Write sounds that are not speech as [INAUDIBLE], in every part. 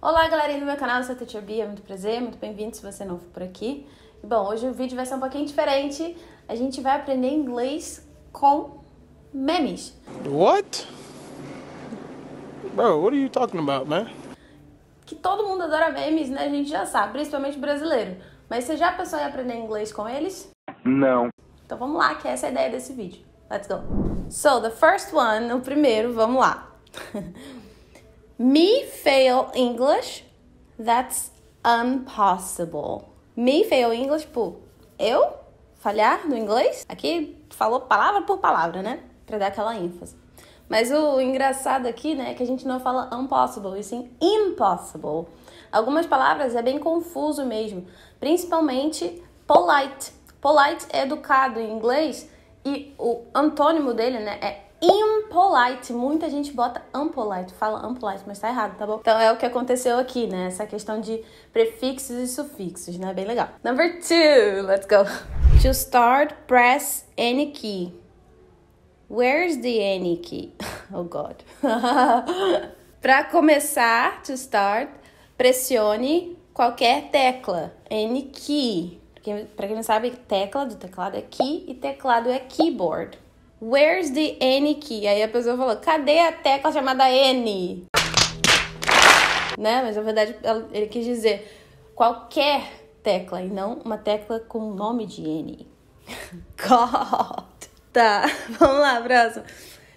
Olá, galerinha do meu canal, eu sou a Teacher Bia, muito prazer, muito bem-vindo se você é novo por aqui. bom, hoje o vídeo vai ser um pouquinho diferente, a gente vai aprender inglês com memes. What? Bro, what are you talking about, man? Que todo mundo adora memes, né? A gente já sabe, principalmente brasileiro. Mas você já pensou em aprender inglês com eles? Não. Então vamos lá, que essa é a ideia desse vídeo. Let's go. So, the first one, o primeiro, vamos lá. [LAUGHS] Me fail English? That's impossible. Me fail English, tipo, eu falhar no inglês? Aqui falou palavra por palavra, né? Pra dar aquela ênfase. Mas o engraçado aqui, né, é que a gente não fala impossible, e sim impossible. Algumas palavras é bem confuso mesmo, principalmente polite. Polite é educado em inglês e o antônimo dele, né, é impolite. Muita gente bota unpolite, fala unpolite, mas tá errado, tá bom? Então é o que aconteceu aqui, né? Essa questão de prefixos e sufixos, né? Bem legal. Number two, let's go. To start, press any key. Where's the any key? [LAUGHS] Oh God. [LAUGHS] Para começar, to start, pressione qualquer tecla. N key. Para quem não sabe, tecla do teclado é key e teclado é keyboard. Where's the N key? Aí a pessoa falou, cadê a tecla chamada N? né? Mas na verdade ele quis dizer qualquer tecla e não uma tecla com o nome de N. [LAUGHS] God! Tá, [LAUGHS] vamos lá, próximo.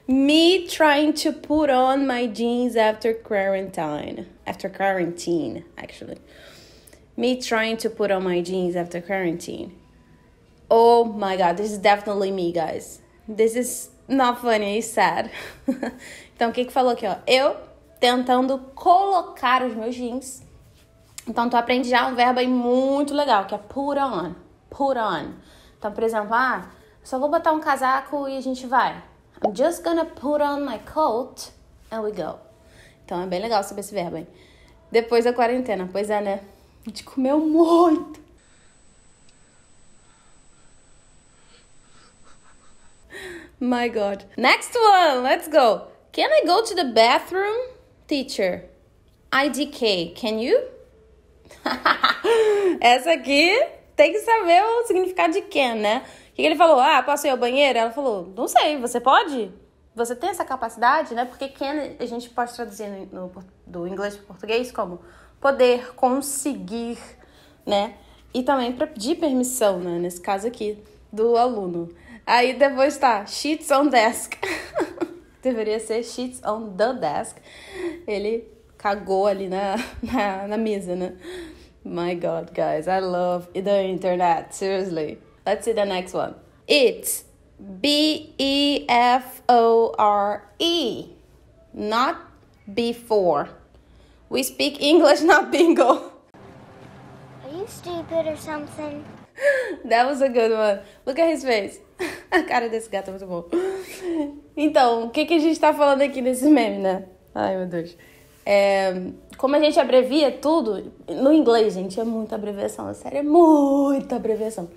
Me trying to put on my jeans after quarantine. After quarantine, actually. Me trying to put on my jeans after quarantine. Oh my god, this is definitely me, guys. This is not funny, it's sad. [LAUGHS] então, o que que falou aqui, ó? Eu tentando colocar os meus jeans. Então, tu aprende já um verbo aí muito legal, que é put on. Put on. Então, por exemplo, ah, só vou botar um casaco e a gente vai. I'm just gonna put on my coat and we go. Então, é bem legal saber esse verbo aí. Depois da quarentena, pois é, né? A gente comeu muito. my god. Next one, let's go. Can I go to the bathroom? Teacher. IDK, can you? [LAUGHS] Essa aqui tem que saber o significado de can, né? O que ele falou? Ah, posso ir ao banheiro? Ela falou, não sei, você pode? Você tem essa capacidade, né? Porque can a gente pode traduzir no, no, do inglês para português como poder, conseguir, né? E também para pedir permissão, né? Nesse caso aqui, do aluno. Aí depois tá, sheets on desk. [LAUGHS] Deveria ser sheets on the desk. Ele cagou ali na, na, na mesa, né? My God, guys, I love the internet. Seriously. Let's see the next one. It's B E F O R E, not before. We speak English, [LAUGHS] not bingo. Are you stupid or something? that was a good one. Look at his face. [LAUGHS] a cara desse gato é muito boa. Então, o que, que a gente tá falando aqui nesse meme, né? Ai, meu Deus. É, como a gente abrevia tudo, no inglês, gente, é muita abreviação, sério, é muita abreviação.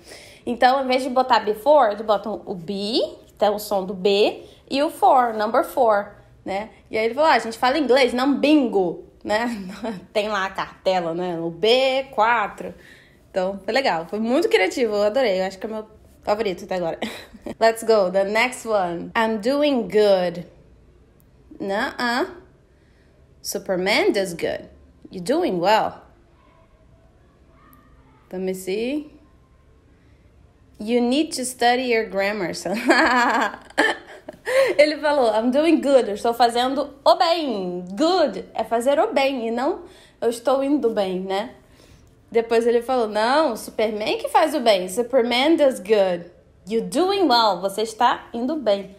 Então, em vez de botar before, eles botam o be, que é o som do B, e o for, number four, né? E aí ele falou, ah, a gente fala inglês, não bingo, né? [LAUGHS] Tem lá a cartela, né? O B4. Então, foi legal, foi muito criativo, eu adorei. Eu acho que é o meu favorito até agora. [LAUGHS] Let's go, the next one. I'm doing good. Nuh-uh. Superman does good. You're doing well. Let me see. You need to study your grammar. [LAUGHS] Ele falou, I'm doing good. Eu estou fazendo o bem. Good é fazer o bem e não eu estou indo bem, né? Depois ele falou: Não, Superman que faz o bem. Superman does good. You're doing well. Você está indo bem.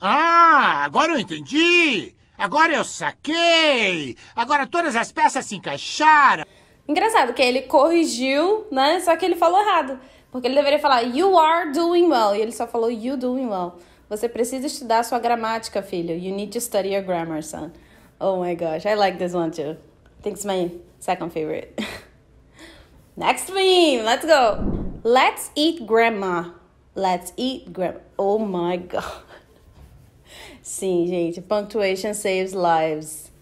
Ah, agora eu entendi. Agora eu saquei. Agora todas as peças se encaixaram. Engraçado que ele corrigiu, né? Só que ele falou errado. Porque ele deveria falar You are doing well. E ele só falou You doing well. Você precisa estudar sua gramática, filho. You need to study your grammar, son. Oh my gosh, I like this one too. I think it's my second favorite. [LAUGHS] Next meme, let's go. Let's eat grandma. Let's eat grandma. Oh my god. [LAUGHS] Sim, gente, punctuation saves lives.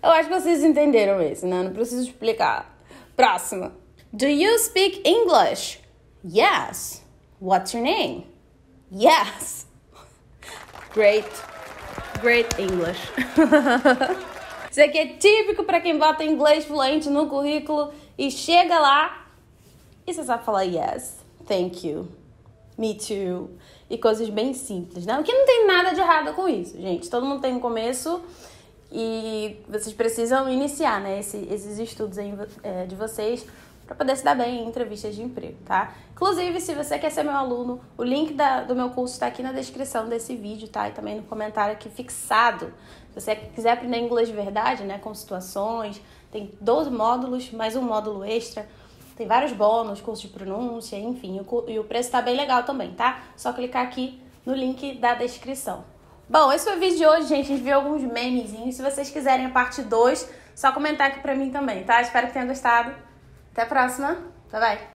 Eu acho que vocês entenderam isso, né? Não preciso explicar. Próxima. Do you speak English? Yes. What's your name? Yes. [LAUGHS] Great. Great English. [LAUGHS] isso aqui é típico para quem bota inglês fluente no currículo e chega lá e você sabe falar yes, thank you, me too, e coisas bem simples, né? O que não tem nada de errado com isso, gente. Todo mundo tem um começo e vocês precisam iniciar, né, esse, esses estudos aí, é, de vocês para poder se dar bem em entrevistas de emprego, tá? Inclusive, se você quer ser meu aluno, o link da, do meu curso está aqui na descrição desse vídeo, tá? E também no comentário aqui fixado. Se você quiser aprender inglês de verdade, né, com situações, tem 12 módulos, mais um módulo extra tem vários bônus, curso de pronúncia, enfim, e o preço tá bem legal também, tá? Só clicar aqui no link da descrição. Bom, esse foi o vídeo de hoje, gente. A gente viu alguns memezinhos. Se vocês quiserem a parte 2, só comentar aqui pra mim também, tá? Espero que tenham gostado. Até a próxima. Bye, bye.